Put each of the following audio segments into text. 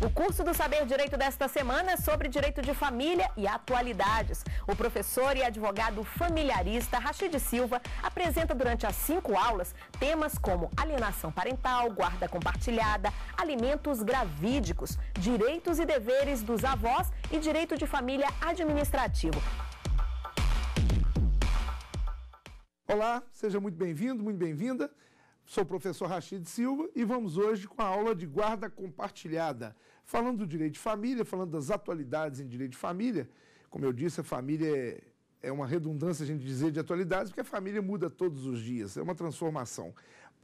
O curso do Saber Direito desta semana é sobre direito de família e atualidades. O professor e advogado familiarista Rachid Silva apresenta durante as cinco aulas temas como alienação parental, guarda compartilhada, alimentos gravídicos, direitos e deveres dos avós e direito de família administrativo. Olá, seja muito bem-vindo, muito bem-vinda. Sou o professor Rachid Silva e vamos hoje com a aula de guarda compartilhada falando do direito de família, falando das atualidades em direito de família. Como eu disse, a família é, é, uma redundância a gente dizer de atualidades, porque a família muda todos os dias, é uma transformação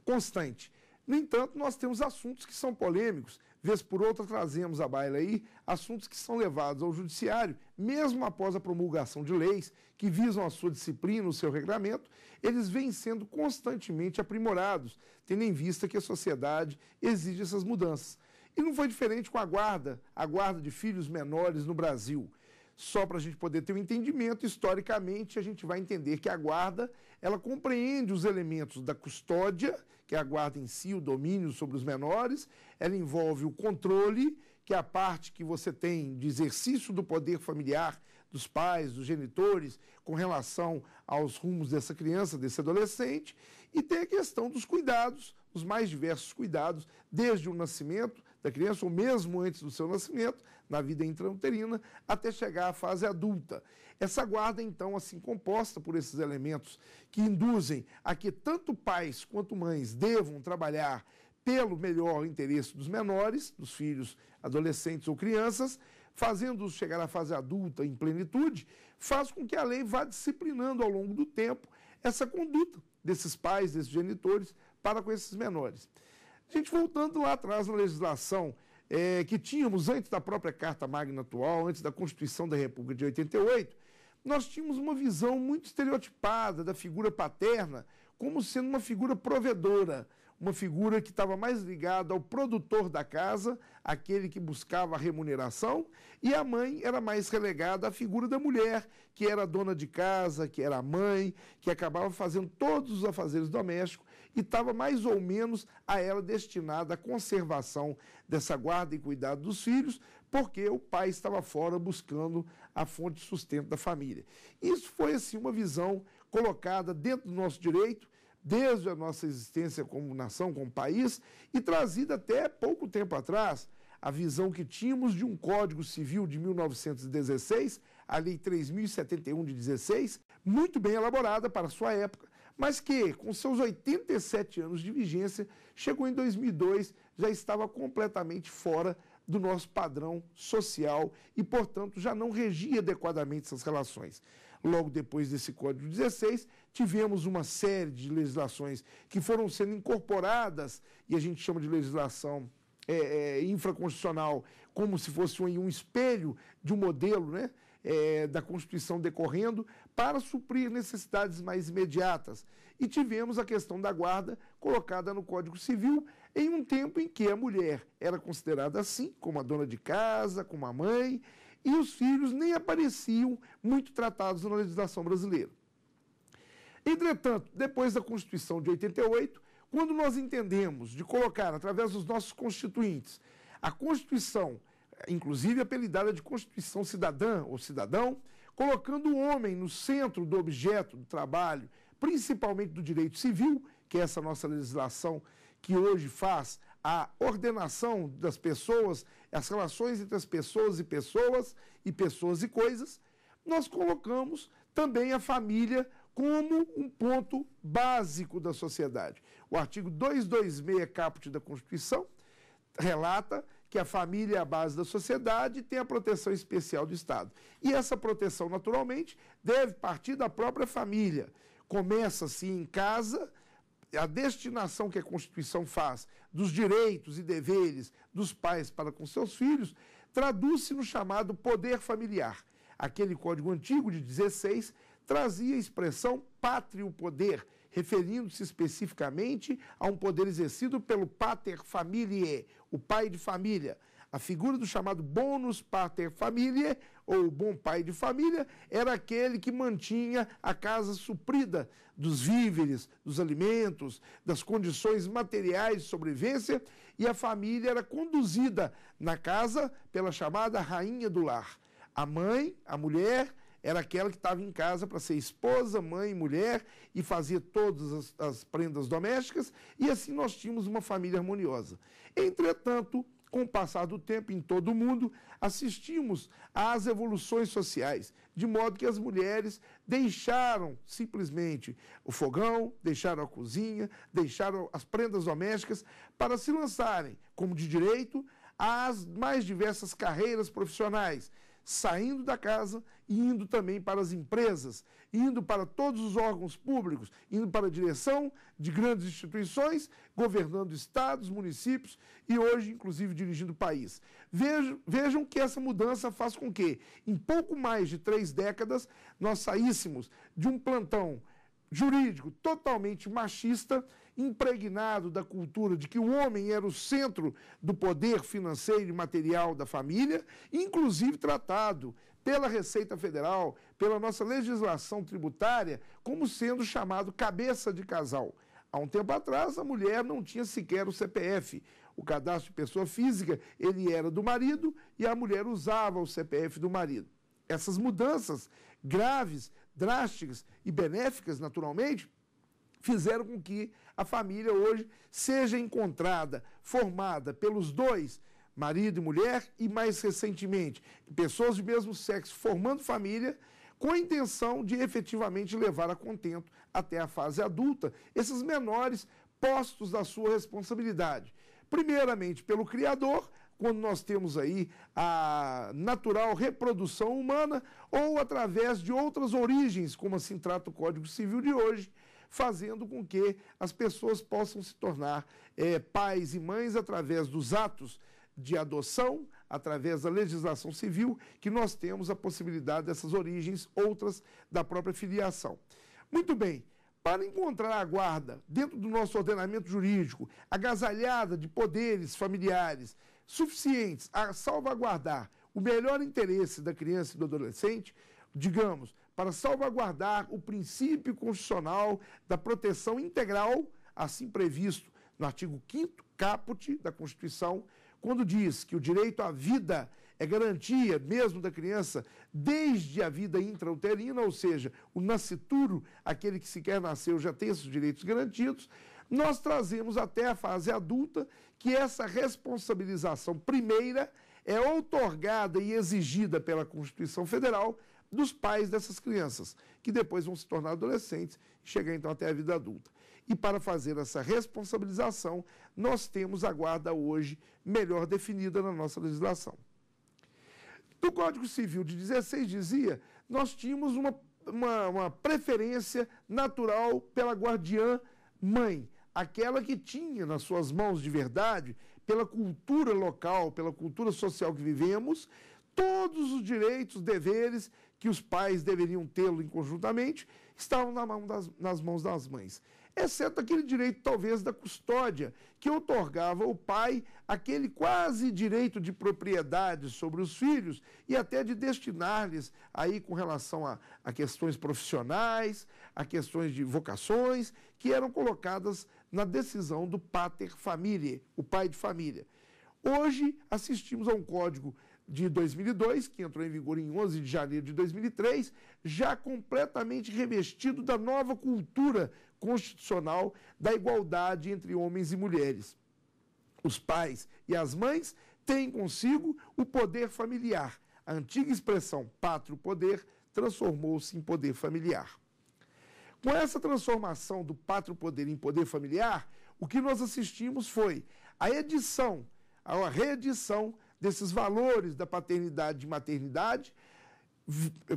constante. No entanto, nós temos assuntos que são polêmicos, vez por outra trazemos à baila aí assuntos que são levados ao judiciário, mesmo após a promulgação de leis que visam a sua disciplina, o seu regramento, eles vêm sendo constantemente aprimorados, tendo em vista que a sociedade exige essas mudanças. E não foi diferente com a guarda, a guarda de filhos menores no Brasil. Só para a gente poder ter um entendimento, historicamente, a gente vai entender que a guarda, ela compreende os elementos da custódia, que é a guarda em si, o domínio sobre os menores, ela envolve o controle, que é a parte que você tem de exercício do poder familiar dos pais, dos genitores, com relação aos rumos dessa criança, desse adolescente, e tem a questão dos cuidados, os mais diversos cuidados, desde o nascimento da criança, ou mesmo antes do seu nascimento, na vida intrauterina, até chegar à fase adulta. Essa guarda, então, assim composta por esses elementos que induzem a que tanto pais quanto mães devam trabalhar pelo melhor interesse dos menores, dos filhos, adolescentes ou crianças, fazendo-os chegar à fase adulta em plenitude, faz com que a lei vá disciplinando ao longo do tempo essa conduta desses pais, desses genitores para com esses menores. A gente voltando lá atrás na legislação é, que tínhamos antes da própria Carta Magna atual, antes da Constituição da República de 88, nós tínhamos uma visão muito estereotipada da figura paterna como sendo uma figura provedora, uma figura que estava mais ligada ao produtor da casa, aquele que buscava a remuneração, e a mãe era mais relegada à figura da mulher, que era dona de casa, que era a mãe, que acabava fazendo todos os afazeres domésticos e estava mais ou menos a ela destinada a conservação dessa guarda e cuidado dos filhos, porque o pai estava fora buscando a fonte de sustento da família. Isso foi, assim, uma visão colocada dentro do nosso direito, desde a nossa existência como nação, como país, e trazida até pouco tempo atrás a visão que tínhamos de um Código Civil de 1916, a Lei 3071 de 16, muito bem elaborada para sua época, mas que, com seus 87 anos de vigência, chegou em 2002, já estava completamente fora do nosso padrão social e, portanto, já não regia adequadamente essas relações. Logo depois desse Código 16, tivemos uma série de legislações que foram sendo incorporadas, e a gente chama de legislação é, é, infraconstitucional, como se fosse um, um espelho de um modelo né, é, da Constituição decorrendo, para suprir necessidades mais imediatas. E tivemos a questão da guarda colocada no Código Civil em um tempo em que a mulher era considerada assim, como a dona de casa, como a mãe, e os filhos nem apareciam muito tratados na legislação brasileira. Entretanto, depois da Constituição de 88, quando nós entendemos de colocar, através dos nossos constituintes, a Constituição, inclusive apelidada de Constituição Cidadã ou Cidadão, colocando o homem no centro do objeto do trabalho, principalmente do direito civil, que é essa nossa legislação que hoje faz a ordenação das pessoas, as relações entre as pessoas e pessoas e pessoas e coisas, nós colocamos também a família como um ponto básico da sociedade. O artigo 226 caput da Constituição relata que a família é a base da sociedade e tem a proteção especial do Estado. E essa proteção, naturalmente, deve partir da própria família. Começa-se em casa a destinação que a Constituição faz dos direitos e deveres dos pais para com seus filhos traduz-se no chamado poder familiar, aquele código antigo de 16 trazia a expressão pátrio poder, referindo-se especificamente a um poder exercido pelo pater familiae, o pai de família. A figura do chamado bonus pater familiae, ou bom pai de família, era aquele que mantinha a casa suprida dos víveres, dos alimentos, das condições materiais de sobrevivência, e a família era conduzida na casa pela chamada rainha do lar. A mãe, a mulher, era aquela que estava em casa para ser esposa, mãe, mulher e fazia todas as, as, prendas domésticas, e assim nós tínhamos uma família harmoniosa. Entretanto, com o passar do tempo em todo o mundo, assistimos às evoluções sociais, de modo que as mulheres deixaram simplesmente o fogão, deixaram a cozinha, deixaram as prendas domésticas para se lançarem, como de direito, às mais diversas carreiras profissionais saindo da casa e indo também para as empresas, indo para todos os órgãos públicos, indo para a direção de grandes instituições, governando estados, municípios e hoje, inclusive, dirigindo o país. Vejam, vejam que essa mudança faz com que, em pouco mais de três décadas, nós saíssemos de um plantão jurídico totalmente machista impregnado da cultura de que o homem era o centro do poder financeiro e material da família, inclusive tratado pela Receita Federal, pela nossa legislação tributária, como sendo chamado cabeça de casal. Há um tempo atrás, a mulher não tinha sequer o CPF. O cadastro de pessoa física, ele era do marido e a mulher usava o CPF do marido. Essas mudanças graves, drásticas e benéficas, naturalmente, fizeram com que a família hoje seja encontrada, formada pelos dois, marido e mulher, e mais recentemente, pessoas do mesmo sexo formando família com a intenção de efetivamente levar a contento até a fase adulta esses menores postos da sua responsabilidade. Primeiramente pelo criador, quando nós temos aí a natural reprodução humana, ou através de outras origens, como assim trata o Código Civil de hoje, fazendo com que as pessoas possam se tornar é, pais e mães através dos atos de adoção, através da legislação civil, que nós temos a possibilidade dessas origens, outras da própria filiação. Muito bem. Para encontrar a guarda dentro do nosso ordenamento jurídico, agasalhada de poderes familiares suficientes a salvaguardar o melhor interesse da criança e do adolescente, digamos, para salvaguardar o princípio constitucional da proteção integral, assim previsto no artigo 5 caput da Constituição, quando diz que o direito à vida é garantia mesmo da criança desde a vida intrauterina, ou seja, o nascituro, aquele que sequer nasceu já tem esses direitos garantidos, nós trazemos até a fase adulta que essa responsabilização primeira é outorgada e exigida pela Constituição Federal dos pais dessas crianças, que depois vão se tornar adolescentes e chegar então até a vida adulta. E para fazer essa responsabilização, nós temos a guarda hoje melhor definida na nossa legislação. No Código Civil de 16 dizia, nós tínhamos uma, uma, uma preferência natural pela guardiã mãe, aquela que tinha nas suas mãos de verdade, pela cultura local, pela cultura social que vivemos, todos os direitos, deveres que os pais deveriam tê-lo em conjuntamente, estavam na mão das, nas mãos das mães. Exceto aquele direito, talvez, da custódia, que otorgava ao pai aquele quase direito de propriedade sobre os filhos e até de destinar-lhes, aí com relação a, a questões profissionais, a questões de vocações, que eram colocadas na decisão do pater familiae o pai de família. Hoje, assistimos a um código de 2002, que entrou em vigor em 11 de janeiro de 2003, já completamente revestido da nova cultura constitucional da igualdade entre homens e mulheres. Os pais e as mães têm consigo o poder familiar. A antiga expressão pátrio poder transformou-se em poder familiar. Com essa transformação do pátrio poder em poder familiar, o que nós assistimos foi a edição, a reedição desses valores da paternidade e maternidade,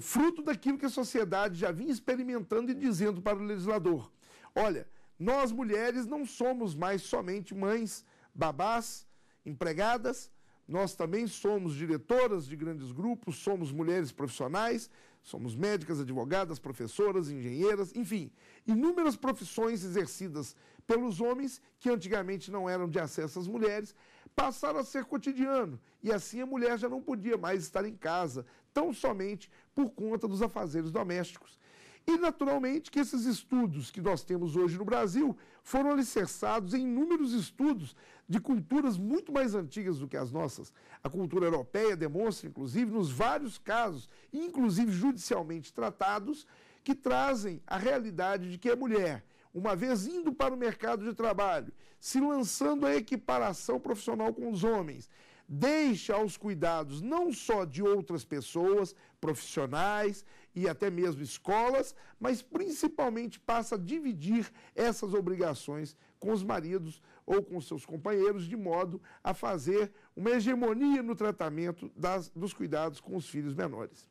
fruto daquilo que a sociedade já vinha experimentando e dizendo para o legislador: olha, nós mulheres não somos mais somente mães, babás, empregadas, nós também somos diretoras de grandes grupos, somos mulheres profissionais, somos médicas, advogadas, professoras, engenheiras, enfim, inúmeras profissões exercidas pelos homens que antigamente não eram de acesso às mulheres, passaram a ser cotidiano. E assim a mulher já não podia mais estar em casa, tão somente por conta dos afazeres domésticos. E, naturalmente, que esses estudos que nós temos hoje no Brasil foram alicerçados em inúmeros estudos de culturas muito mais antigas do que as nossas. A cultura europeia demonstra, inclusive, nos vários casos, inclusive judicialmente tratados, que trazem a realidade de que a mulher uma vez indo para o mercado de trabalho, se lançando à equiparação profissional com os homens, deixa aos cuidados não só de outras pessoas, profissionais e até mesmo escolas, mas principalmente passa a dividir essas obrigações com os maridos ou com seus companheiros, de modo a fazer uma hegemonia no tratamento das, dos cuidados com os filhos menores.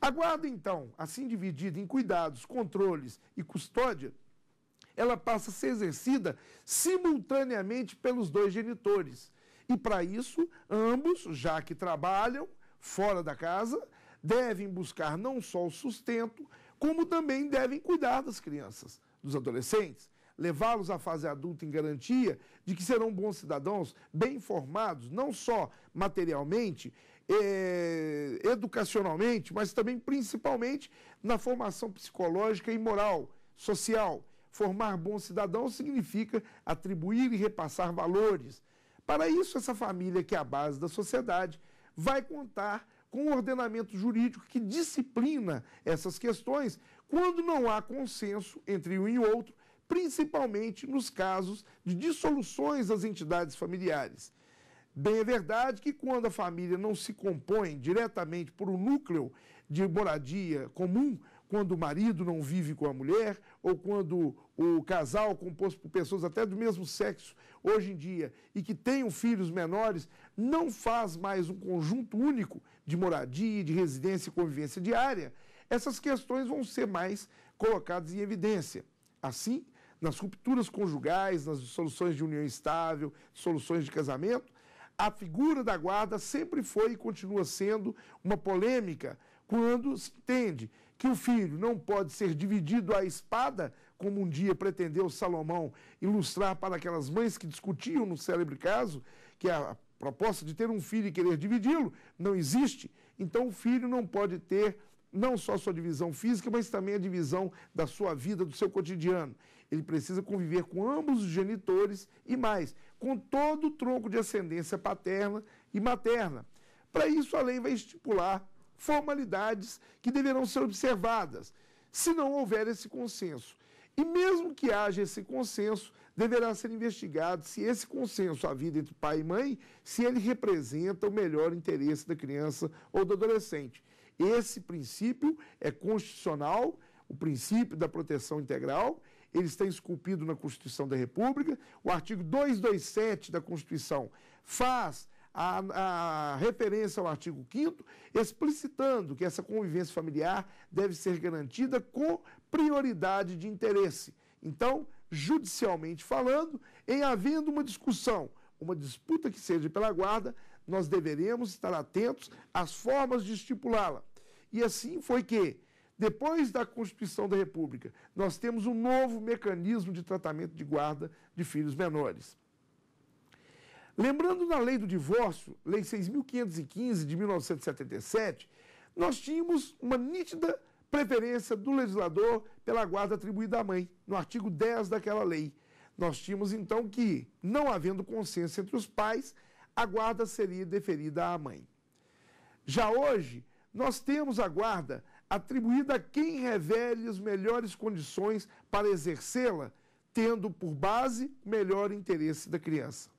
A guarda, então, assim dividida em cuidados, controles e custódia, ela passa a ser exercida simultaneamente pelos dois genitores. E para isso, ambos, já que trabalham fora da casa, devem buscar não só o sustento, como também devem cuidar das crianças, dos adolescentes, levá-los à fase adulta em garantia de que serão bons cidadãos, bem formados, não só materialmente, é, educacionalmente, mas também principalmente na formação psicológica e moral, social. Formar bom cidadão significa atribuir e repassar valores. Para isso, essa família, que é a base da sociedade, vai contar com um ordenamento jurídico que disciplina essas questões quando não há consenso entre um e outro, principalmente nos casos de dissoluções das entidades familiares. Bem, é verdade que quando a família não se compõe diretamente por um núcleo de moradia comum, quando o marido não vive com a mulher, ou quando o casal é composto por pessoas até do mesmo sexo hoje em dia e que tenham filhos menores, não faz mais um conjunto único de moradia, de residência e convivência diária, essas questões vão ser mais colocadas em evidência. Assim, nas rupturas conjugais, nas dissoluções de união estável, soluções de casamento, a figura da guarda sempre foi e continua sendo uma polêmica quando se entende que o filho não pode ser dividido à espada, como um dia pretendeu Salomão ilustrar para aquelas mães que discutiam no célebre caso, que a proposta de ter um filho e querer dividi-lo não existe. Então o filho não pode ter não só sua divisão física, mas também a divisão da sua vida, do seu cotidiano. Ele precisa conviver com ambos os genitores e mais, com todo o tronco de ascendência paterna e materna. Para isso, a lei vai estipular formalidades que deverão ser observadas, se não houver esse consenso. E mesmo que haja esse consenso, deverá ser investigado se esse consenso a vida entre pai e mãe, se ele representa o melhor interesse da criança ou do adolescente. Esse princípio é constitucional, o princípio da proteção integral, eles têm esculpido na Constituição da República. O artigo 227 da Constituição faz a, a, referência ao artigo 5 explicitando que essa convivência familiar deve ser garantida com prioridade de interesse. Então, judicialmente falando, em havendo uma discussão, uma disputa que seja pela guarda, nós deveremos estar atentos às formas de estipulá-la. E assim foi que, depois da Constituição da República, nós temos um novo mecanismo de tratamento de guarda de filhos menores. Lembrando na lei do divórcio, Lei 6.515 de 1977, nós tínhamos uma nítida preferência do legislador pela guarda atribuída à mãe, no artigo 10 daquela lei. Nós tínhamos então que, não havendo consenso entre os pais, a guarda seria deferida à mãe. Já hoje, nós temos a guarda atribuída a quem revele as melhores condições para exercê-la, tendo por base melhor interesse da criança.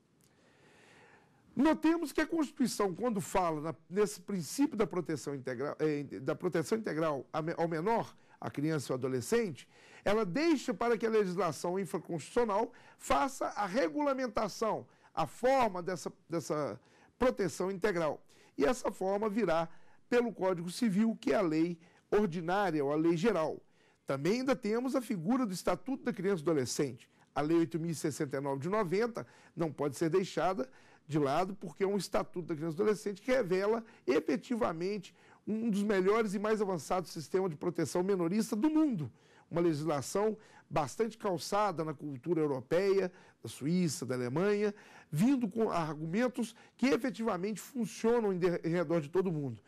Notemos que a Constituição, quando fala na, nesse princípio da proteção integral, eh, da proteção integral ao menor, à criança ou adolescente, ela deixa para que a legislação infraconstitucional faça a regulamentação, a forma dessa, dessa proteção integral. E essa forma virá pelo Código Civil, que é a lei ordinária ou a lei geral. Também ainda temos a figura do Estatuto da Criança e do Adolescente. A Lei 8.069 de 90 não pode ser deixada de lado, porque é um Estatuto da Criança e do Adolescente que revela efetivamente um dos melhores e mais avançados sistemas de proteção menorista do mundo. Uma legislação bastante calçada na cultura europeia, da Suíça, da Alemanha, vindo com argumentos que efetivamente funcionam em redor de todo o mundo.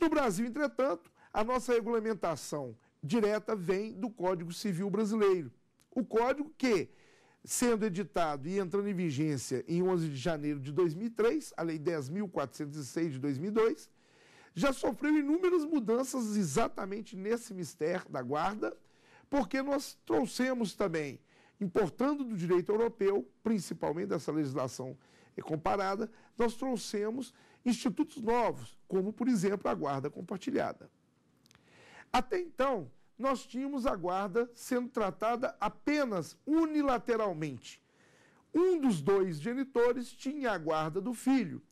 No Brasil, entretanto, a nossa regulamentação direta vem do Código Civil Brasileiro. O código que, sendo editado e entrando em vigência em 11 de janeiro de 2003, a Lei 10.406 de 2002, já sofreu inúmeras mudanças exatamente nesse mistério da guarda, porque nós trouxemos também, importando do direito europeu, principalmente dessa legislação comparada, nós trouxemos institutos novos, como, por exemplo, a guarda compartilhada. Até então, nós tínhamos a guarda sendo tratada apenas unilateralmente. Um dos dois genitores tinha a guarda do filho.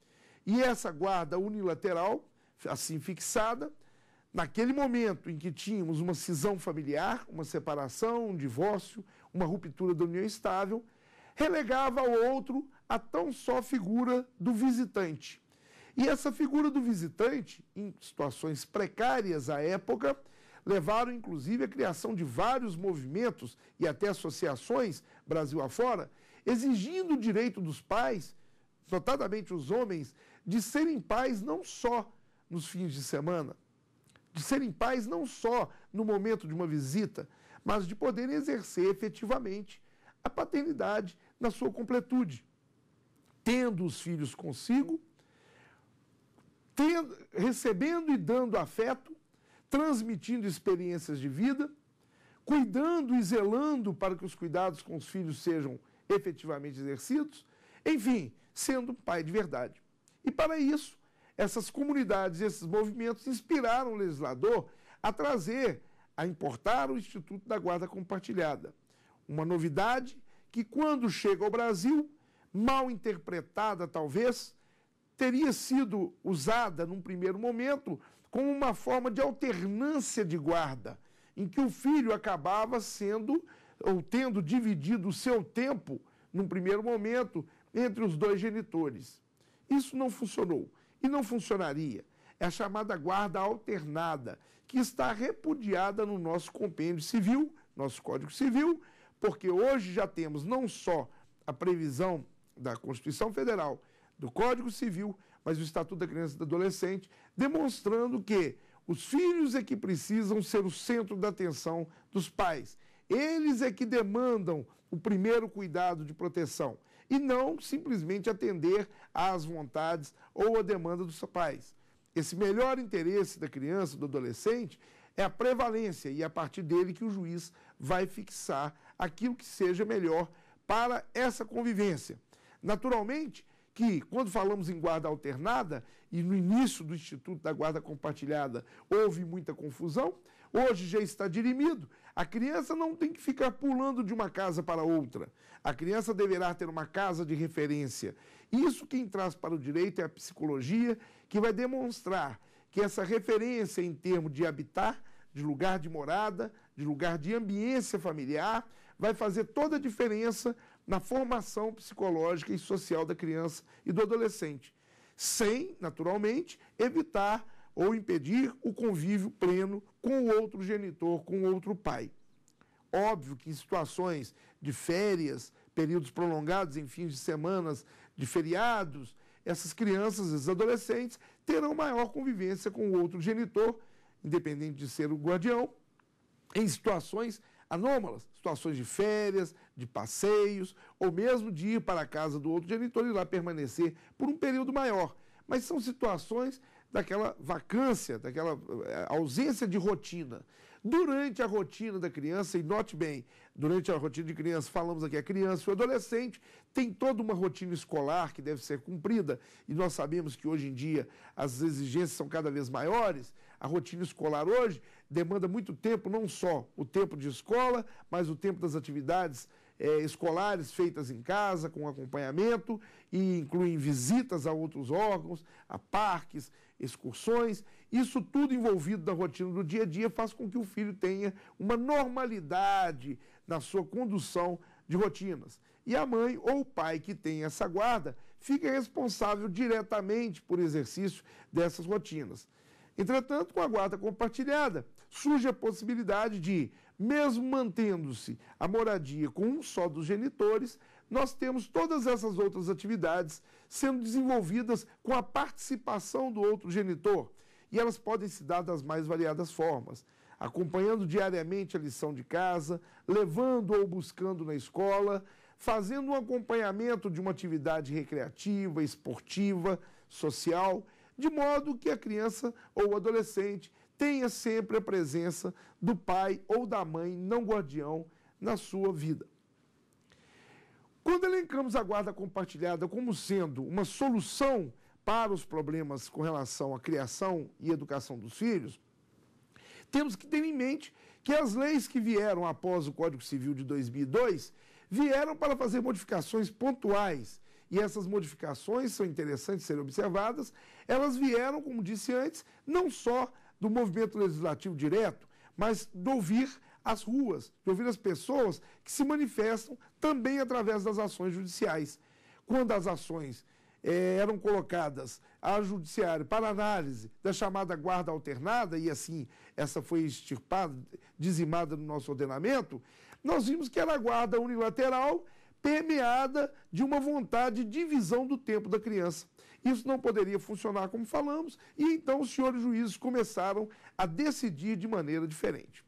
E essa guarda unilateral, assim fixada, naquele momento em que tínhamos uma cisão familiar, uma separação, um divórcio, uma ruptura da união estável, relegava ao outro a tão só figura do visitante. E essa figura do visitante, em situações precárias à época, levaram inclusive à criação de vários movimentos e até associações, Brasil afora, exigindo o direito dos pais, notadamente os homens, de serem pais não só nos fins de semana, de serem pais não só no momento de uma visita, mas de poderem exercer efetivamente a paternidade na sua completude, tendo os filhos consigo, tendo, recebendo e dando afeto transmitindo experiências de vida, cuidando e zelando para que os cuidados com os filhos sejam efetivamente exercidos, enfim, sendo um pai de verdade. E para isso, essas comunidades, esses movimentos inspiraram o legislador a trazer, a importar o Instituto da Guarda Compartilhada. Uma novidade que, quando chega ao Brasil, mal interpretada talvez, teria sido usada num primeiro momento como uma forma de alternância de guarda, em que o filho acabava sendo ou tendo dividido o seu tempo, num primeiro momento, entre os dois genitores. Isso não funcionou e não funcionaria. É a chamada guarda alternada, que está repudiada no nosso compêndio civil, nosso Código Civil, porque hoje já temos não só a previsão da Constituição Federal, do Código Civil, mas o Estatuto da Criança e do Adolescente demonstrando que os filhos é que precisam ser o centro da atenção dos pais. Eles é que demandam o primeiro cuidado de proteção e não simplesmente atender às vontades ou à demanda dos pais. Esse melhor interesse da criança, do adolescente, é a prevalência e é a partir dele que o juiz vai fixar aquilo que seja melhor para essa convivência. Naturalmente, que, quando falamos em guarda alternada, e no início do Instituto da Guarda Compartilhada houve muita confusão, hoje já está dirimido. A criança não tem que ficar pulando de uma casa para outra. A criança deverá ter uma casa de referência. Isso quem traz para o direito é a psicologia, que vai demonstrar que essa referência em termos de habitar, de lugar de morada, de lugar de ambiência familiar, vai fazer toda a diferença na formação psicológica e social da criança e do adolescente, sem, naturalmente, evitar ou impedir o convívio pleno com o outro genitor, com o outro pai. Óbvio que em situações de férias, períodos prolongados em fins de semanas, de feriados, essas crianças, esses adolescentes, terão maior convivência com o outro genitor, independente de ser o guardião, em situações anômalas, situações de férias, de passeios, ou mesmo de ir para a casa do outro genitor e lá permanecer por um período maior. Mas são situações daquela vacância, daquela eh, ausência de rotina. Durante a rotina da criança, e note bem, durante a rotina de criança, falamos aqui, a criança e o adolescente tem toda uma rotina escolar que deve ser cumprida, e nós sabemos que hoje em dia as exigências são cada vez maiores, a rotina escolar hoje demanda muito tempo, não só o tempo de escola, mas o tempo das atividades é, escolares feitas em casa, com acompanhamento, e incluem visitas a outros órgãos, a parques, excursões. Isso tudo envolvido na rotina do dia a dia faz com que o filho tenha uma normalidade na sua condução de rotinas. E a mãe ou o pai que tem essa guarda fica responsável diretamente por exercício dessas rotinas. Entretanto, com a guarda compartilhada, surge a possibilidade de, mesmo mantendo-se a moradia com um só dos genitores, nós temos todas essas outras atividades sendo desenvolvidas com a participação do outro genitor. E elas podem se dar das mais variadas formas, acompanhando diariamente a lição de casa, levando ou buscando na escola, fazendo um acompanhamento de uma atividade recreativa, esportiva, social, de modo que a criança ou o adolescente tenha sempre a presença do pai ou da mãe não guardião na sua vida. Quando elencamos a guarda compartilhada como sendo uma solução para os problemas com relação à criação e educação dos filhos, temos que ter em mente que as leis que vieram após o Código Civil de 2002 vieram para fazer modificações pontuais. E essas modificações são interessantes serem observadas. Elas vieram, como disse antes, não só do movimento legislativo direto, mas de ouvir as ruas, de ouvir as pessoas que se manifestam também através das ações judiciais. Quando as ações eh, eram colocadas ao judiciário para análise da chamada guarda alternada, e assim essa foi extirpada, dizimada no nosso ordenamento, nós vimos que era a guarda unilateral permeada de uma vontade de divisão do tempo da criança. Isso não poderia funcionar como falamos, e então os senhores juízes começaram a decidir de maneira diferente.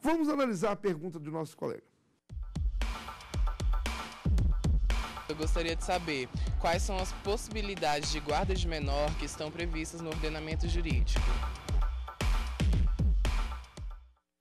Vamos analisar a pergunta do nosso colega. Eu gostaria de saber quais são as possibilidades de guarda de menor que estão previstas no ordenamento jurídico.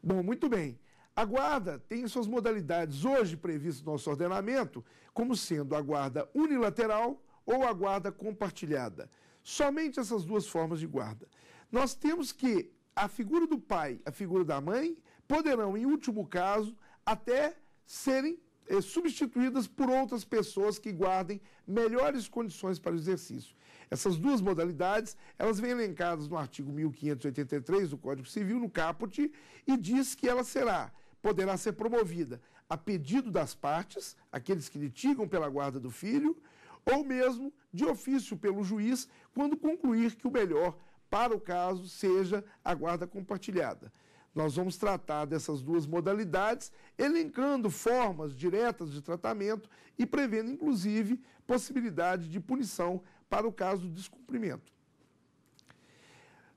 Bom, muito bem. A guarda tem suas modalidades hoje previstas no nosso ordenamento, como sendo a guarda unilateral, ou a guarda compartilhada. Somente essas duas formas de guarda. Nós temos que a figura do pai, a figura da mãe, poderão, em último caso, até serem eh, substituídas por outras pessoas que guardem melhores condições para o exercício. Essas duas modalidades, elas vêm elencadas no artigo 1583 do Código Civil, no caput, e diz que ela será, poderá ser promovida a pedido das partes, aqueles que litigam pela guarda do filho, ou mesmo de ofício pelo juiz, quando concluir que o melhor para o caso seja a guarda compartilhada. Nós vamos tratar dessas duas modalidades, elencando formas diretas de tratamento e prevendo, inclusive, possibilidade de punição para o caso de descumprimento.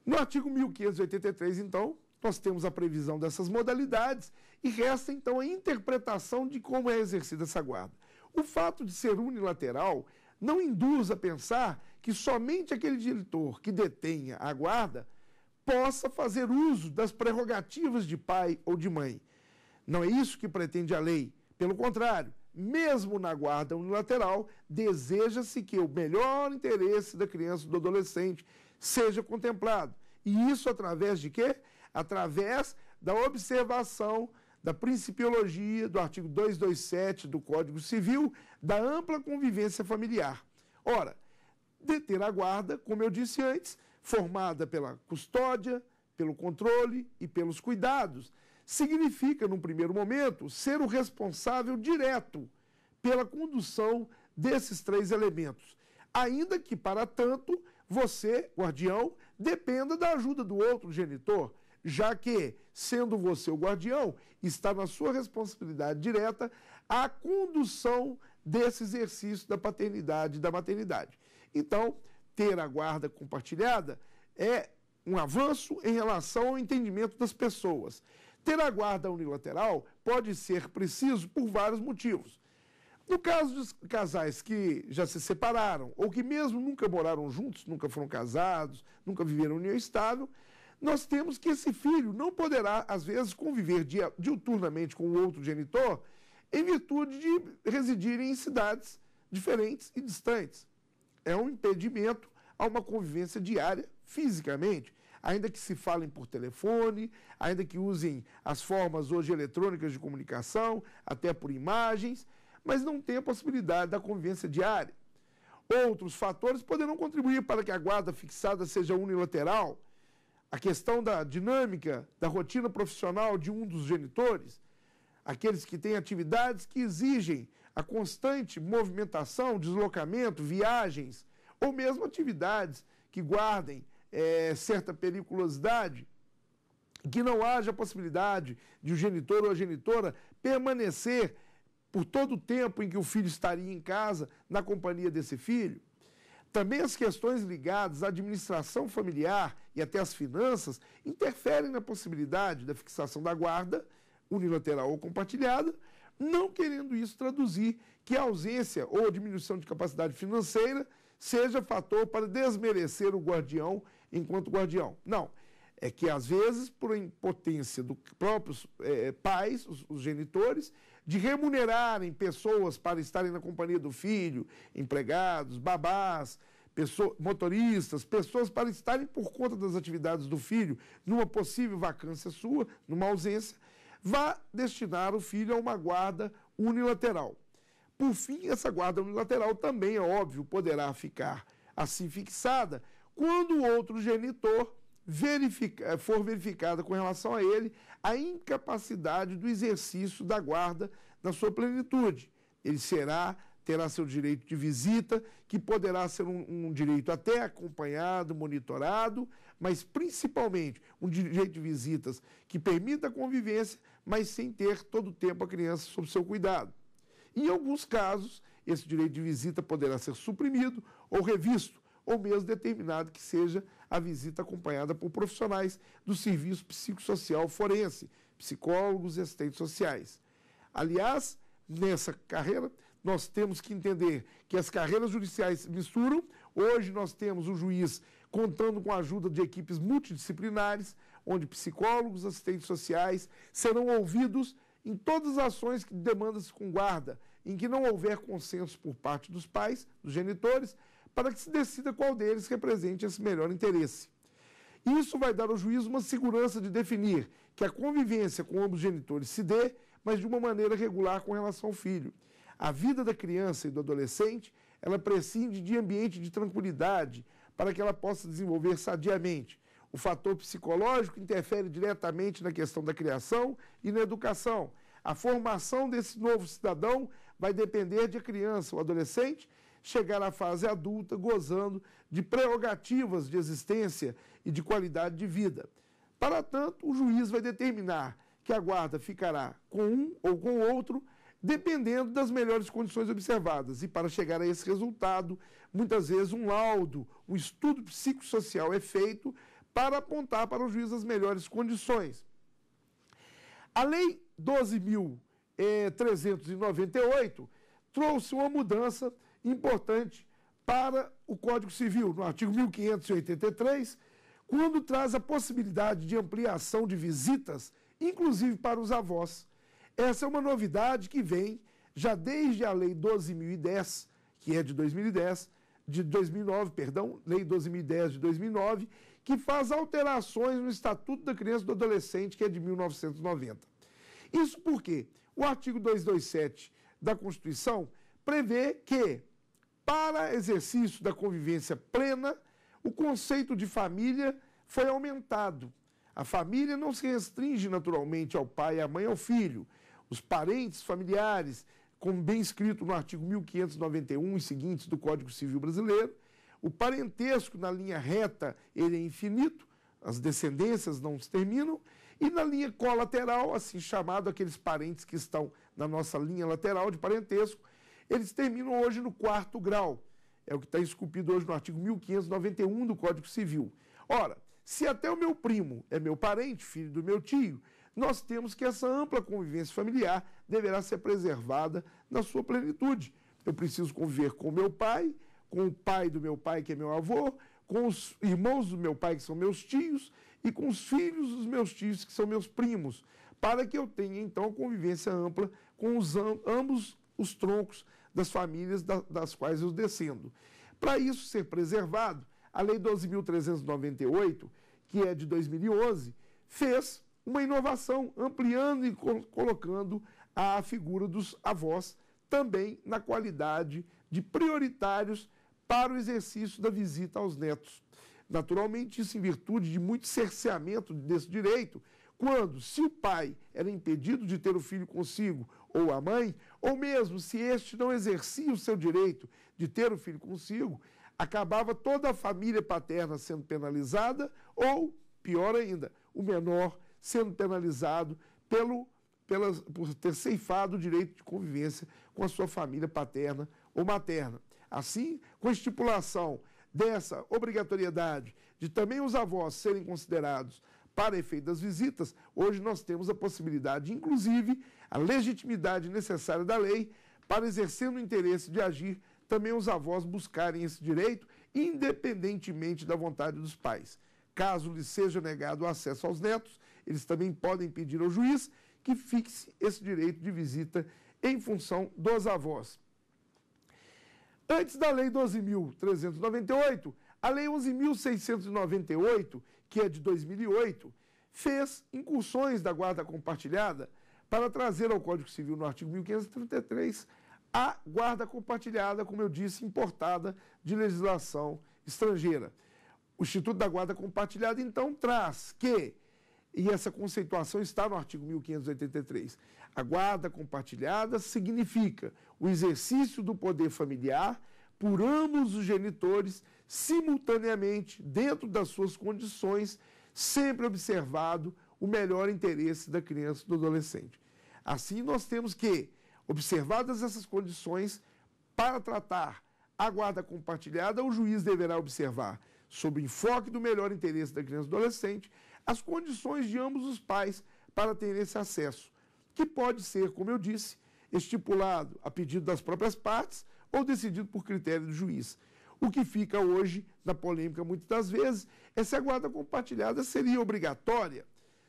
No artigo 1583, então, nós temos a previsão dessas modalidades e resta, então, a interpretação de como é exercida essa guarda. O fato de ser unilateral não induz a pensar que somente aquele diretor que detenha a guarda possa fazer uso das prerrogativas de pai ou de mãe. Não é isso que pretende a lei. Pelo contrário, mesmo na guarda unilateral, deseja-se que o melhor interesse da criança e do adolescente seja contemplado. E isso através de quê? Através da observação da principiologia do artigo 227 do Código Civil da ampla convivência familiar. Ora, deter a guarda, como eu disse antes, formada pela custódia, pelo controle e pelos cuidados, significa, num primeiro momento, ser o responsável direto pela condução desses três elementos. Ainda que, para tanto, você, guardião, dependa da ajuda do outro genitor já que, sendo você o guardião, está na sua responsabilidade direta a condução desse exercício da paternidade e da maternidade. Então, ter a guarda compartilhada é um avanço em relação ao entendimento das pessoas. Ter a guarda unilateral pode ser preciso por vários motivos. No caso de casais que já se separaram ou que mesmo nunca moraram juntos, nunca foram casados, nunca viveram união estável, nós temos que esse filho não poderá, às vezes, conviver diuturnamente com o outro genitor em virtude de residir em cidades diferentes e distantes. É um impedimento a uma convivência diária fisicamente, ainda que se falem por telefone, ainda que usem as formas hoje eletrônicas de comunicação, até por imagens, mas não tem a possibilidade da convivência diária. Outros fatores poderão contribuir para que a guarda fixada seja unilateral, a questão da dinâmica da rotina profissional de um dos genitores, aqueles que têm atividades que exigem a constante movimentação, deslocamento, viagens, ou mesmo atividades que guardem é, certa periculosidade, que não haja possibilidade de o genitor ou a genitora permanecer por todo o tempo em que o filho estaria em casa na companhia desse filho. Também as questões ligadas à administração familiar e até às finanças interferem na possibilidade da fixação da guarda, unilateral ou compartilhada, não querendo isso traduzir que a ausência ou a diminuição de capacidade financeira seja fator para desmerecer o guardião enquanto guardião. Não. É que, às vezes, por impotência dos próprios é, pais, os, os genitores, de remunerarem pessoas para estarem na companhia do filho, empregados, babás, motoristas, pessoas para estarem por conta das atividades do filho, numa possível vacância sua, numa ausência, vá destinar o filho a uma guarda unilateral. Por fim, essa guarda unilateral também, é óbvio, poderá ficar assim fixada quando o outro genitor verifica, eh, for verificada com relação a ele a incapacidade do exercício da guarda na sua plenitude. Ele será, terá seu direito de visita, que poderá ser um, um direito até acompanhado, monitorado, mas principalmente um direito de visitas que permita a convivência, mas sem ter todo o tempo a criança sob seu cuidado. Em alguns casos, esse direito de visita poderá ser suprimido ou revisto, ou mesmo determinado que seja a visita acompanhada por profissionais do serviço psicossocial forense, psicólogos e assistentes sociais. Aliás, nessa carreira, nós temos que entender que as carreiras judiciais se misturam. Hoje nós temos o juiz contando com a ajuda de equipes multidisciplinares, onde psicólogos, assistentes sociais serão ouvidos em todas as ações que demandam-se com guarda, em que não houver consenso por parte dos pais, dos genitores, para que se decida qual deles represente esse melhor interesse. Isso vai dar ao juiz uma segurança de definir que a convivência com ambos os genitores se dê, mas de uma maneira regular com relação ao filho. A vida da criança e do adolescente, ela prescinde de ambiente de tranquilidade para que ela possa desenvolver sadiamente. O fator psicológico interfere diretamente na questão da criação e na educação. A formação desse novo cidadão vai depender de a criança, ou adolescente chegar à fase adulta gozando de prerrogativas de existência e de qualidade de vida. Para tanto, o juiz vai determinar que a guarda ficará com um ou com outro, dependendo das melhores condições observadas. E para chegar a esse resultado, muitas vezes um laudo, um estudo psicossocial é feito para apontar para o juiz as melhores condições. A Lei 12.398 eh, trouxe uma mudança importante para o Código Civil, no artigo 1583, quando traz a possibilidade de ampliação de visitas, inclusive para os avós. Essa é uma novidade que vem já desde a Lei 12.010, que é de 2010, de 2009, perdão, Lei 12.010 de 2009, que faz alterações no Estatuto da Criança e do Adolescente, que é de 1990. Isso porque o artigo 227 da Constituição prevê que para exercício da convivência plena, o conceito de família foi aumentado. A família não se restringe naturalmente ao pai, à mãe e ao filho. Os parentes, familiares, como bem escrito no artigo 1591 e seguintes do Código Civil Brasileiro, o parentesco na linha reta ele é infinito, as descendências não se terminam, e na linha colateral, assim chamado aqueles parentes que estão na nossa linha lateral de parentesco, eles terminam hoje no quarto grau. É o que está esculpido hoje no artigo 1591 do Código Civil. Ora, se até o meu primo é meu parente, filho do meu tio, nós temos que essa ampla convivência familiar deverá ser preservada na sua plenitude. Eu preciso conviver com meu pai, com o pai do meu pai, que é meu avô, com os irmãos do meu pai, que são meus tios, e com os filhos dos meus tios, que são meus primos, para que eu tenha então a convivência ampla com os ambos os troncos das famílias das quais eu descendo. Para isso ser preservado, a Lei 12.398, que é de 2011, fez uma inovação, ampliando e colocando a figura dos avós também na qualidade de prioritários para o exercício da visita aos netos. Naturalmente, isso em virtude de muito cerceamento desse direito, quando, se o pai era impedido de ter o filho consigo ou a mãe, ou mesmo se este não exercia o seu direito de ter o filho consigo, acabava toda a família paterna sendo penalizada, ou, pior ainda, o menor sendo penalizado pelo, pela, por ter ceifado o direito de convivência com a sua família paterna ou materna. Assim, com a estipulação dessa obrigatoriedade de também os avós serem considerados para efeito das visitas, hoje nós temos a possibilidade, inclusive, a legitimidade necessária da lei para, exercendo o interesse de agir, também os avós buscarem esse direito, independentemente da vontade dos pais. Caso lhes seja negado o acesso aos netos, eles também podem pedir ao juiz que fixe esse direito de visita em função dos avós. Antes da Lei 12.398, a Lei 11.698 que é de 2008, fez incursões da guarda compartilhada para trazer ao Código Civil, no artigo 1533, a guarda compartilhada, como eu disse, importada de legislação estrangeira. O Instituto da Guarda Compartilhada, então, traz que, e essa conceituação está no artigo 1583, a guarda compartilhada significa o exercício do poder familiar por ambos os genitores simultaneamente, dentro das suas condições, sempre observado o melhor interesse da criança e do adolescente. Assim, nós temos que, observadas essas condições, para tratar a guarda compartilhada, o juiz deverá observar, sob enfoque do melhor interesse da criança e do adolescente, as condições de ambos os pais para terem esse acesso, que pode ser, como eu disse, estipulado a pedido das próprias partes ou decidido por critério do juiz. O que fica hoje na polêmica muitas das vezes é se a guarda compartilhada seria obrigatória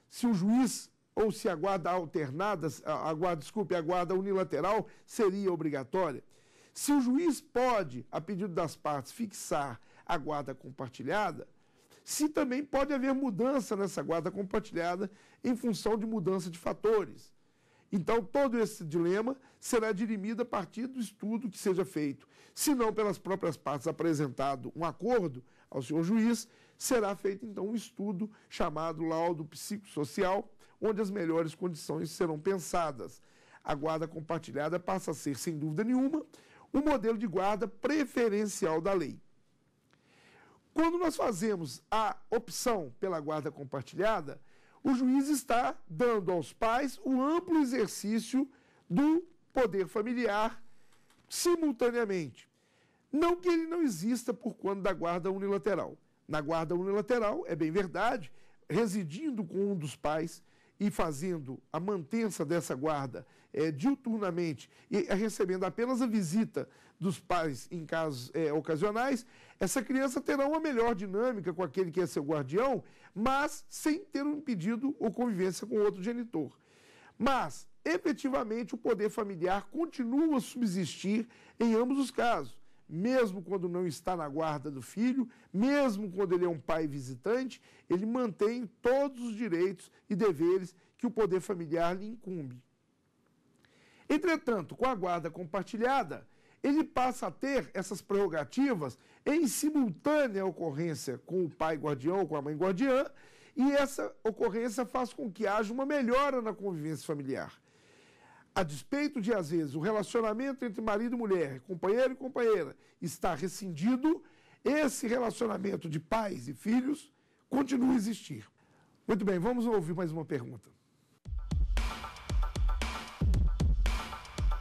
se o juiz ou se a guarda alternada, a, guarda, desculpe, a guarda unilateral seria obrigatória. Se o juiz pode, a pedido das partes, fixar a guarda compartilhada, se também pode haver mudança nessa guarda compartilhada em função de mudança de fatores. Então, todo esse dilema será dirimido a partir do estudo que seja feito. Se não pelas próprias partes apresentado um acordo ao senhor juiz, será feito então um estudo chamado laudo psicossocial, onde as melhores condições serão pensadas. A guarda compartilhada passa a ser, sem dúvida nenhuma, o um modelo de guarda preferencial da lei. Quando nós fazemos a opção pela guarda compartilhada, o juiz está dando aos pais o amplo exercício do poder familiar simultaneamente. Não que ele não exista por conta da guarda unilateral. Na guarda unilateral, é bem verdade, residindo com um dos pais e fazendo a mantença dessa guarda é, diuturnamente e é, recebendo apenas a visita dos pais em casos é, ocasionais, essa criança terá uma melhor dinâmica com aquele que é seu guardião, mas sem ter um impedido ou convivência com outro genitor. Mas, efetivamente, o poder familiar continua a subsistir em ambos os casos mesmo quando não está na guarda do filho, mesmo quando ele é um pai visitante, ele mantém todos os direitos e deveres que o poder familiar lhe incumbe. Entretanto, com a guarda compartilhada, ele passa a ter essas prerrogativas em simultânea ocorrência com o pai guardião ou com a mãe guardiã, e essa ocorrência faz com que haja uma melhora na convivência familiar. A despeito de, às vezes, o relacionamento entre marido e mulher, companheiro e companheira, está rescindido, esse relacionamento de pais e filhos continua a existir. Muito bem, vamos ouvir mais uma pergunta.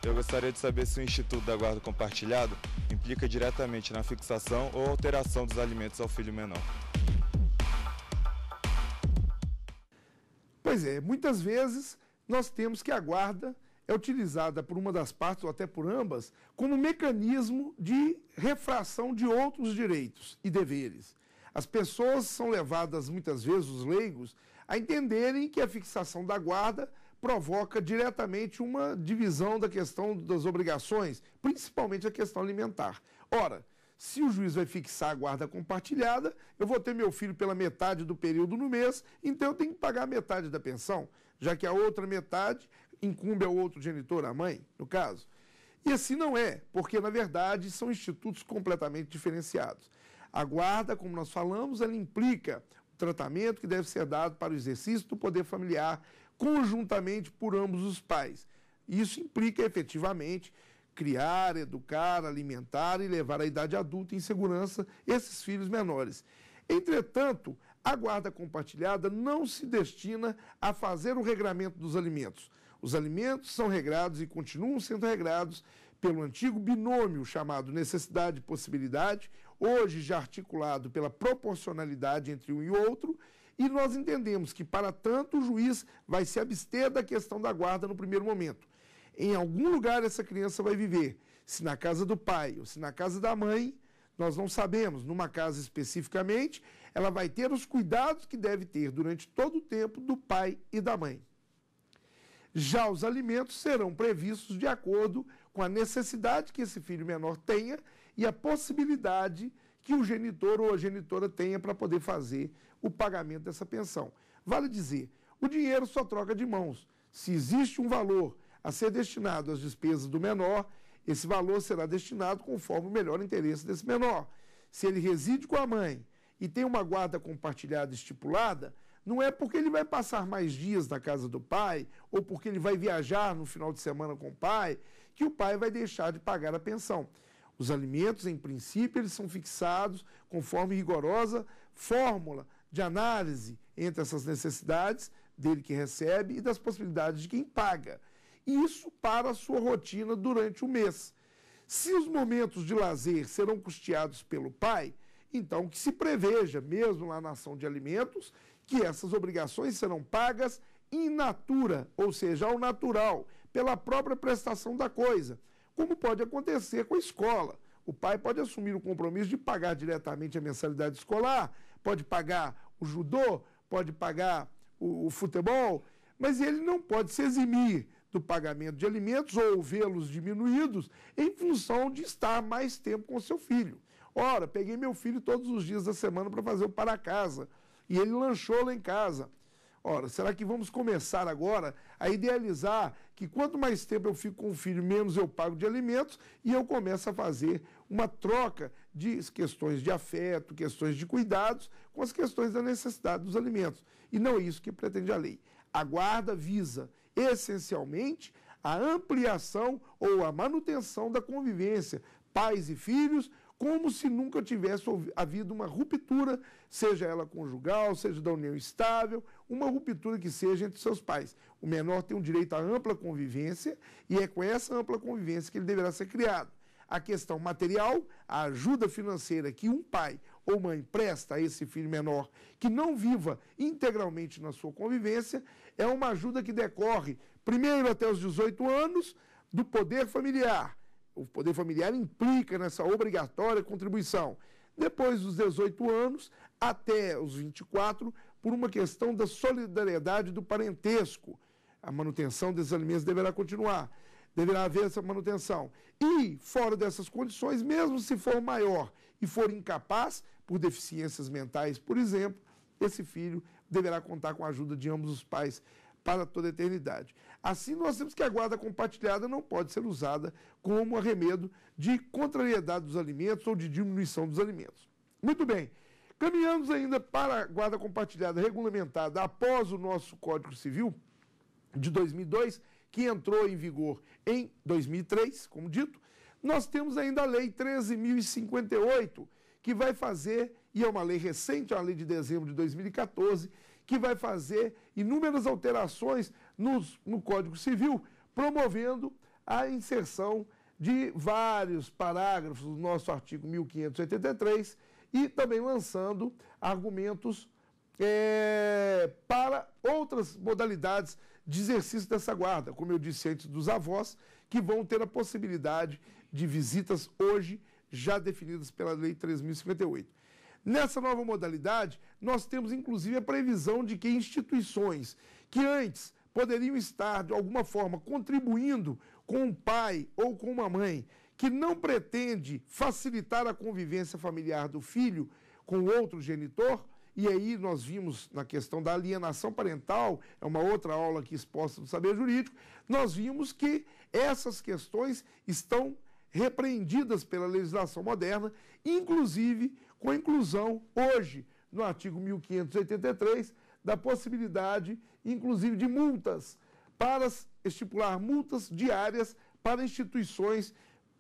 Eu gostaria de saber se o Instituto da Guarda Compartilhado implica diretamente na fixação ou alteração dos alimentos ao filho menor. Pois é, muitas vezes nós temos que a guarda é utilizada por uma das partes, ou até por ambas, como mecanismo de refração de outros direitos e deveres. As pessoas são levadas, muitas vezes, os leigos, a entenderem que a fixação da guarda provoca diretamente uma divisão da questão das obrigações, principalmente a questão alimentar. Ora, se o juiz vai fixar a guarda compartilhada, eu vou ter meu filho pela metade do período no mês, então eu tenho que pagar metade da pensão, já que a outra metade incumbe ao outro genitor, à mãe, no caso. E assim não é, porque na verdade são institutos completamente diferenciados. A guarda, como nós falamos, ela implica o tratamento que deve ser dado para o exercício do poder familiar conjuntamente por ambos os pais. Isso implica efetivamente criar, educar, alimentar e levar à idade adulta em segurança esses filhos menores. Entretanto, a guarda compartilhada não se destina a fazer o regramento dos alimentos. Os alimentos são regrados e continuam sendo regrados pelo antigo binômio chamado necessidade e possibilidade, hoje já articulado pela proporcionalidade entre um e outro, e nós entendemos que, para tanto, o juiz vai se abster da questão da guarda no primeiro momento. Em algum lugar essa criança vai viver, se na casa do pai ou se na casa da mãe, nós não sabemos. Numa casa especificamente, ela vai ter os cuidados que deve ter durante todo o tempo do pai e da mãe. Já os alimentos serão previstos de acordo com a necessidade que esse filho menor tenha e a possibilidade que o genitor ou a genitora tenha para poder fazer o pagamento dessa pensão. Vale dizer, o dinheiro só troca de mãos. Se existe um valor a ser destinado às despesas do menor, esse valor será destinado conforme o melhor interesse desse menor. Se ele reside com a mãe e tem uma guarda compartilhada estipulada, não é porque ele vai passar mais dias na casa do pai ou porque ele vai viajar no final de semana com o pai que o pai vai deixar de pagar a pensão. Os alimentos, em princípio, eles são fixados conforme rigorosa fórmula de análise entre essas necessidades dele que recebe e das possibilidades de quem paga. Isso para a sua rotina durante o mês. Se os momentos de lazer serão custeados pelo pai, então que se preveja, mesmo lá na ação de alimentos, que essas obrigações serão pagas in natura, ou seja, ao natural, pela própria prestação da coisa como pode acontecer com a escola. O pai pode assumir o compromisso de pagar diretamente a mensalidade escolar, pode pagar o judô, pode pagar o, o futebol, mas ele não pode se eximir do pagamento de alimentos ou vê-los diminuídos em função de estar mais tempo com seu filho. Ora, peguei meu filho todos os dias da semana para fazer o para casa e ele lanchou lá em casa. Ora, será que vamos começar agora a idealizar que quanto mais tempo eu fico com o filho, menos eu pago de alimentos e eu começo a fazer uma troca de questões de afeto, questões de cuidados com as questões da necessidade dos alimentos. E não é isso que pretende a lei. A guarda visa essencialmente a ampliação ou a manutenção da convivência pais e filhos como se nunca tivesse havido uma ruptura, seja ela conjugal, seja da união estável, uma ruptura que seja entre seus pais. O menor tem um direito à ampla convivência e é com essa ampla convivência que ele deverá ser criado. A questão material, a ajuda financeira que um pai ou mãe presta a esse filho menor que não viva integralmente na sua convivência, é uma ajuda que decorre, primeiro até os 18 anos, do poder familiar o poder familiar implica nessa obrigatória contribuição. Depois dos 18 anos até os 24, por uma questão da solidariedade do parentesco. A manutenção desses alimentos deverá continuar, deverá haver essa manutenção. E, fora dessas condições, mesmo se for maior e for incapaz, por deficiências mentais, por exemplo, esse filho deverá contar com a ajuda de ambos os pais para toda a eternidade. Assim, nós temos que a guarda compartilhada não pode ser usada como arremedo de contrariedade dos alimentos ou de diminuição dos alimentos. Muito bem. Caminhamos ainda para a guarda compartilhada regulamentada após o nosso Código Civil de 2002, que entrou em vigor em 2003, como dito. Nós temos ainda a Lei 13.058, que vai fazer, e é uma lei recente, é uma lei de dezembro de 2014, que vai fazer inúmeras alterações nos, no Código Civil, promovendo a inserção de vários parágrafos do nosso artigo 1583 e também lançando argumentos é, para outras modalidades de exercício dessa guarda, como eu disse antes, dos avós, que vão ter a possibilidade de visitas hoje já definidas pela Lei 3058. Nessa nova modalidade, nós temos inclusive a previsão de que instituições que antes poderiam estar de alguma forma contribuindo com um pai ou com uma mãe que não pretende facilitar a convivência familiar do filho com outro genitor, e aí nós vimos na questão da alienação parental, é uma outra aula aqui exposta do saber jurídico, nós vimos que essas questões estão repreendidas pela legislação moderna, inclusive com a inclusão, hoje, no artigo 1583, da possibilidade, inclusive, de multas, para estipular multas diárias para instituições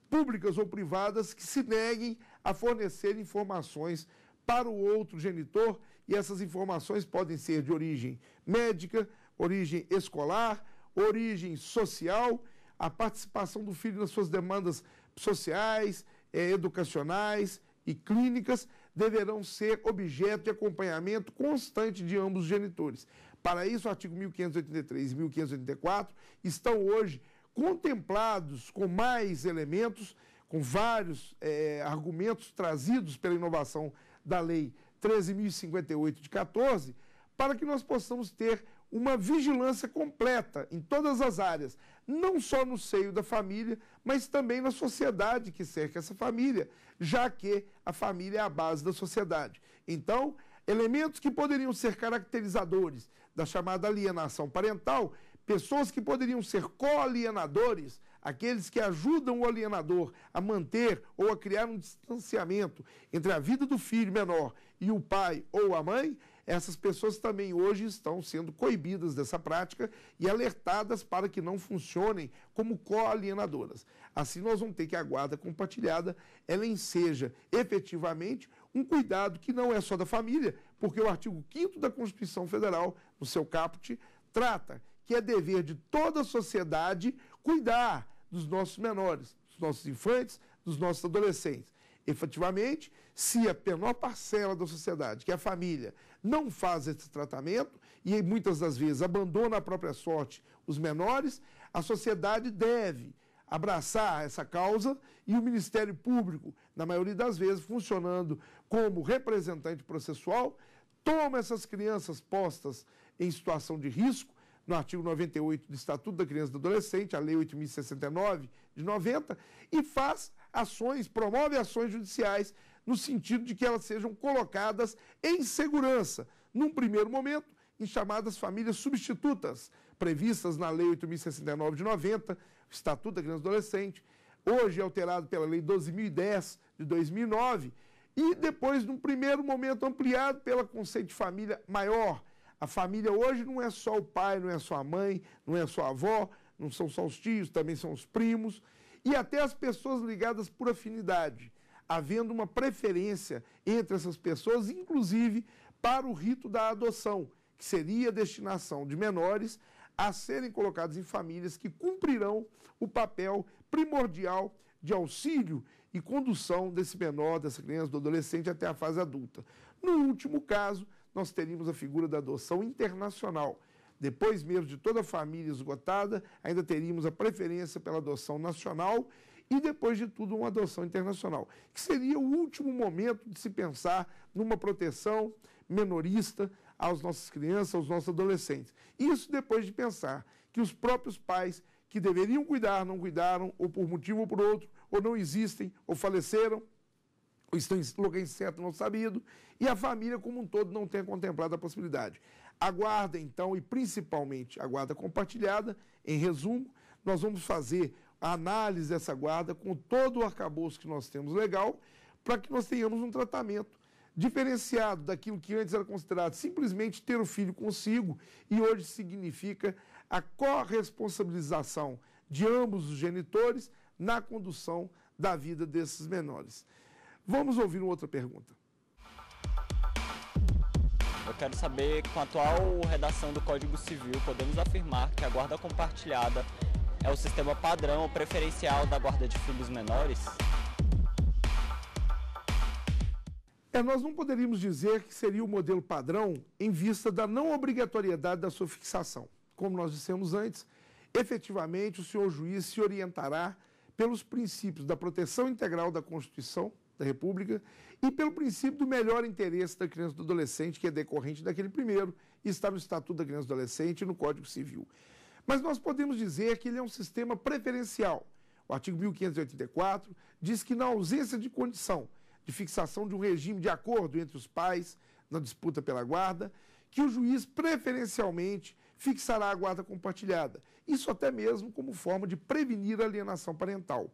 públicas ou privadas que se neguem a fornecer informações para o outro genitor, e essas informações podem ser de origem médica, origem escolar, origem social, a participação do filho nas suas demandas sociais, eh, educacionais, e clínicas deverão ser objeto de acompanhamento constante de ambos os genitores. Para isso, o artigo 1583 e 1584 estão hoje contemplados com mais elementos, com vários é, argumentos trazidos pela inovação da Lei 13.058 de 14, para que nós possamos ter uma vigilância completa em todas as áreas, não só no seio da família, mas também na sociedade que cerca essa família, já que a família é a base da sociedade. Então, elementos que poderiam ser caracterizadores da chamada alienação parental, pessoas que poderiam ser co-alienadores, aqueles que ajudam o alienador a manter ou a criar um distanciamento entre a vida do filho menor e o pai ou a mãe, essas pessoas também hoje estão sendo coibidas dessa prática e alertadas para que não funcionem como coalienadoras. Assim, nós vamos ter que a guarda compartilhada ela enseja efetivamente um cuidado que não é só da família, porque o artigo 5 da Constituição Federal, no seu caput, trata que é dever de toda a sociedade cuidar dos nossos menores, dos nossos infantes, dos nossos adolescentes efetivamente, se a menor parcela da sociedade, que é a família, não faz esse tratamento e muitas das vezes abandona a própria sorte os menores, a sociedade deve abraçar essa causa e o Ministério Público, na maioria das vezes, funcionando como representante processual, toma essas crianças postas em situação de risco no artigo 98 do Estatuto da Criança e do Adolescente, a Lei 8.069 de 90, e faz ações, promove ações judiciais no sentido de que elas sejam colocadas em segurança, num primeiro momento, em chamadas famílias substitutas, previstas na Lei 8.069 de 90, Estatuto da Criança e Adolescente, hoje alterado pela Lei 12.010 de 2009, e depois, num primeiro momento, ampliado pelo conceito de família maior. A família hoje não é só o pai, não é só a mãe, não é só a avó, não são só os tios, também são os primos e até as pessoas ligadas por afinidade, havendo uma preferência entre essas pessoas, inclusive para o rito da adoção, que seria a destinação de menores a serem colocados em famílias que cumprirão o papel primordial de auxílio e condução desse menor, dessa criança, do adolescente até a fase adulta. No último caso, nós teríamos a figura da adoção internacional, depois mesmo de toda a família esgotada, ainda teríamos a preferência pela adoção nacional e, depois de tudo, uma adoção internacional, que seria o último momento de se pensar numa proteção menorista às nossas crianças, aos nossos adolescentes. Isso depois de pensar que os próprios pais que deveriam cuidar não cuidaram, ou por motivo ou por outro, ou não existem, ou faleceram, ou estão em lugar incerto não sabido, e a família como um todo não tenha contemplado a possibilidade. A guarda, então, e principalmente a guarda compartilhada, em resumo, nós vamos fazer a análise dessa guarda com todo o arcabouço que nós temos legal, para que nós tenhamos um tratamento diferenciado daquilo que antes era considerado simplesmente ter o filho consigo e hoje significa a corresponsabilização de ambos os genitores na condução da vida desses menores. Vamos ouvir uma outra pergunta. Eu quero saber, com a atual redação do Código Civil, podemos afirmar que a guarda compartilhada é o sistema padrão ou preferencial da guarda de filhos menores? É, nós não poderíamos dizer que seria o modelo padrão em vista da não obrigatoriedade da sua fixação. Como nós dissemos antes, efetivamente o senhor juiz se orientará pelos princípios da proteção integral da Constituição, da República, e pelo princípio do melhor interesse da criança e do adolescente, que é decorrente daquele primeiro, e está no Estatuto da Criança e do Adolescente e no Código Civil. Mas nós podemos dizer que ele é um sistema preferencial. O artigo 1584 diz que, na ausência de condição de fixação de um regime de acordo entre os pais na disputa pela guarda, que o juiz preferencialmente fixará a guarda compartilhada. Isso até mesmo como forma de prevenir a alienação parental.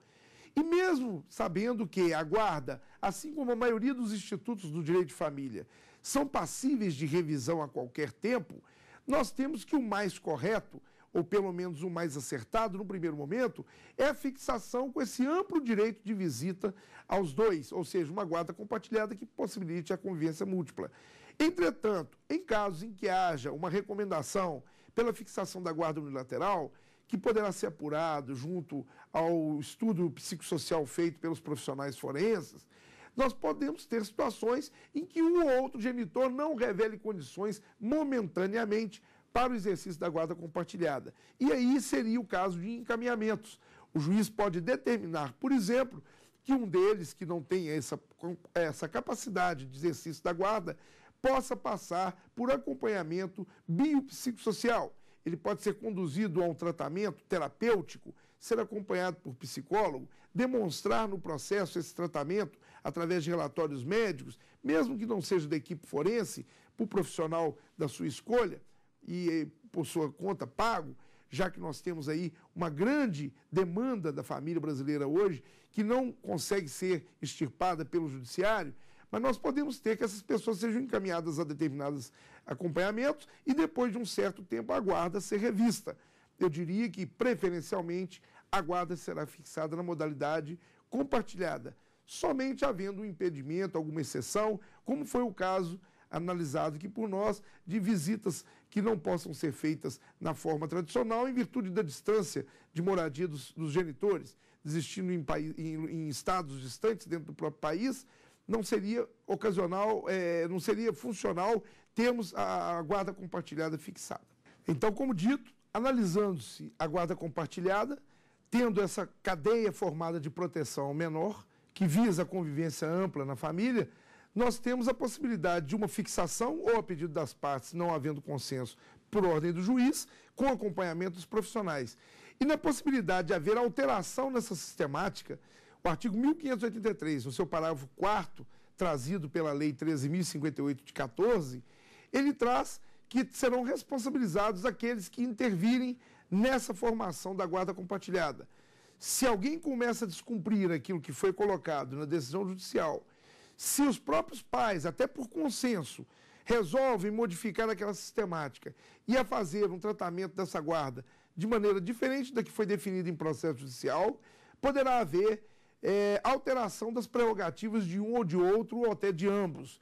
E mesmo sabendo que a guarda, assim como a maioria dos institutos do direito de família, são passíveis de revisão a qualquer tempo, nós temos que o mais correto, ou pelo menos o mais acertado no primeiro momento, é a fixação com esse amplo direito de visita aos dois, ou seja, uma guarda compartilhada que possibilite a convivência múltipla. Entretanto, em casos em que haja uma recomendação pela fixação da guarda unilateral, que poderá ser apurado junto ao estudo psicossocial feito pelos profissionais forenses, nós podemos ter situações em que um ou outro genitor não revele condições momentaneamente para o exercício da guarda compartilhada. E aí seria o caso de encaminhamentos. O juiz pode determinar, por exemplo, que um deles que não tem essa, essa capacidade de exercício da guarda possa passar por acompanhamento biopsicossocial ele pode ser conduzido a um tratamento terapêutico, ser acompanhado por psicólogo, demonstrar no processo esse tratamento através de relatórios médicos, mesmo que não seja da equipe forense, por profissional da sua escolha e eh, por sua conta pago, já que nós temos aí uma grande demanda da família brasileira hoje que não consegue ser extirpada pelo judiciário mas nós podemos ter que essas pessoas sejam encaminhadas a determinados acompanhamentos e depois de um certo tempo a guarda ser revista. Eu diria que, preferencialmente, a guarda será fixada na modalidade compartilhada, somente havendo um impedimento, alguma exceção, como foi o caso analisado aqui por nós, de visitas que não possam ser feitas na forma tradicional em virtude da distância de moradia dos, dos genitores, existindo em, em, em estados distantes dentro do próprio país não seria ocasional, é, não seria funcional termos a, a guarda compartilhada fixada. Então, como dito, analisando-se a guarda compartilhada, tendo essa cadeia formada de proteção ao menor, que visa a convivência ampla na família, nós temos a possibilidade de uma fixação ou a pedido das partes, não havendo consenso, por ordem do juiz, com acompanhamento dos profissionais. E na possibilidade de haver alteração nessa sistemática, o artigo 1583, o seu parágrafo 4 trazido pela Lei 13.058 de 14, ele traz que serão responsabilizados aqueles que intervirem nessa formação da guarda compartilhada. Se alguém começa a descumprir aquilo que foi colocado na decisão judicial, se os próprios pais, até por consenso, resolvem modificar aquela sistemática e a fazer um tratamento dessa guarda de maneira diferente da que foi definida em processo judicial, poderá haver é, alteração das prerrogativas de um ou de outro, ou até de ambos.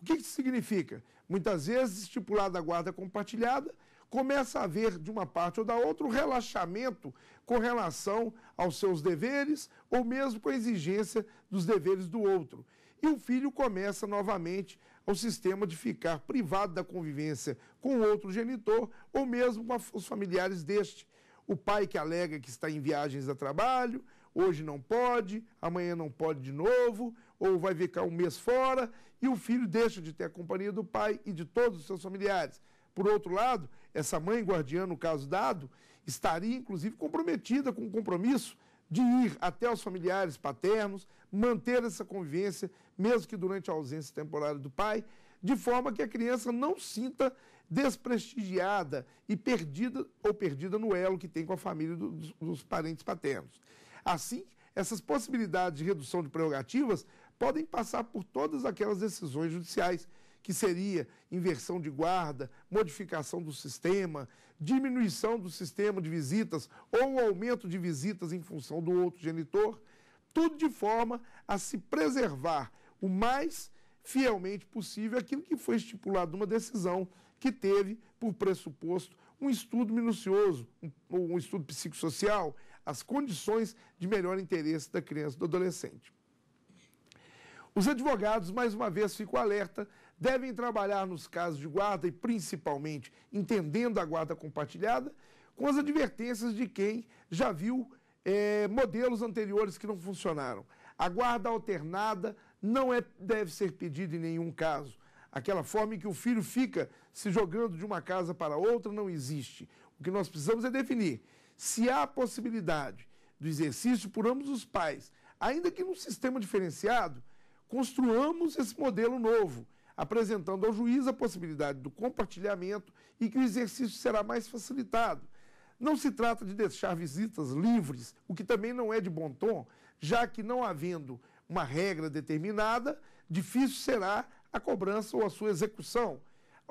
O que, isso significa? Muitas vezes, estipulada a guarda compartilhada, começa a haver, de uma parte ou da outra, um relaxamento com relação aos seus deveres, ou mesmo com a exigência dos deveres do outro. E o filho começa novamente ao sistema de ficar privado da convivência com outro genitor, ou mesmo com os familiares deste. O pai que alega que está em viagens a trabalho, hoje não pode, amanhã não pode de novo, ou vai ficar um mês fora, e o filho deixa de ter a companhia do pai e de todos os seus familiares. Por outro lado, essa mãe guardiã, no caso dado, estaria inclusive comprometida com o compromisso de ir até os familiares paternos, manter essa convivência, mesmo que durante a ausência temporária do pai, de forma que a criança não sinta desprestigiada e perdida ou perdida no elo que tem com a família dos, dos parentes paternos. Assim, essas possibilidades de redução de prerrogativas podem passar por todas aquelas decisões judiciais, que seria inversão de guarda, modificação do sistema, diminuição do sistema de visitas ou aumento de visitas em função do outro genitor, tudo de forma a se preservar o mais fielmente possível aquilo que foi estipulado numa decisão que teve por pressuposto um estudo minucioso, um, um estudo psicossocial, as condições de melhor interesse da criança e do adolescente. Os advogados, mais uma vez, ficam alerta, devem trabalhar nos casos de guarda e principalmente entendendo a guarda compartilhada, com as advertências de quem já viu é, modelos anteriores que não funcionaram. A guarda alternada não é, deve ser pedida em nenhum caso. Aquela forma em que o filho fica se jogando de uma casa para outra não existe. O que nós precisamos é definir se há a possibilidade do exercício por ambos os pais, ainda que num sistema diferenciado, construamos esse modelo novo, apresentando ao juiz a possibilidade do compartilhamento e que o exercício será mais facilitado. Não se trata de deixar visitas livres, o que também não é de bom tom, já que não havendo uma regra determinada, difícil será a cobrança ou a sua execução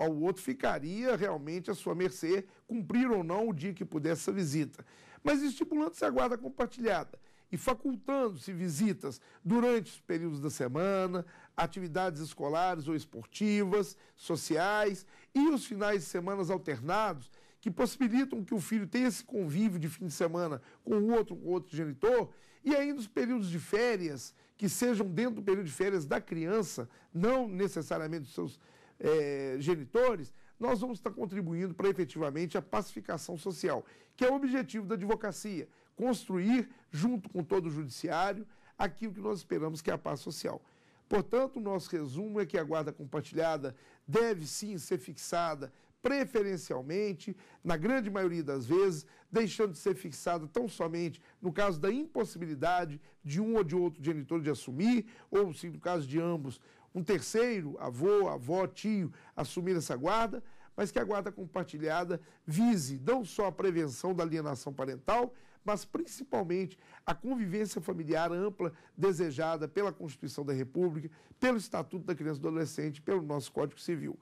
ao outro ficaria realmente à sua mercê cumprir ou não o dia que pudesse a visita. Mas estipulando se a guarda compartilhada e facultando-se visitas durante os períodos da semana, atividades escolares ou esportivas, sociais e os finais de semana alternados, que possibilitam que o filho tenha esse convívio de fim de semana com o outro, com o outro genitor, e ainda os períodos de férias, que sejam dentro do período de férias da criança, não necessariamente dos seus é, genitores, nós vamos estar contribuindo para efetivamente a pacificação social, que é o objetivo da advocacia, construir, junto com todo o judiciário, aquilo que nós esperamos que é a paz social. Portanto, o nosso resumo é que a guarda compartilhada deve sim ser fixada preferencialmente, na grande maioria das vezes, deixando de ser fixada tão somente no caso da impossibilidade de um ou de outro genitor de assumir, ou se no caso de ambos um terceiro, avô, avó, tio, assumir essa guarda, mas que a guarda compartilhada vise não só a prevenção da alienação parental, mas principalmente a convivência familiar ampla desejada pela Constituição da República, pelo Estatuto da Criança e do Adolescente, pelo nosso Código Civil.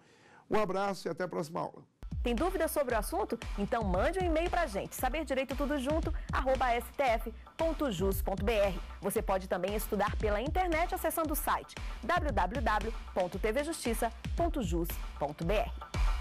Um abraço e até a próxima aula. Tem dúvidas sobre o assunto? Então mande um e-mail para a gente, @stf.jus.br. Você pode também estudar pela internet acessando o site www.tvjustiça.jus.br.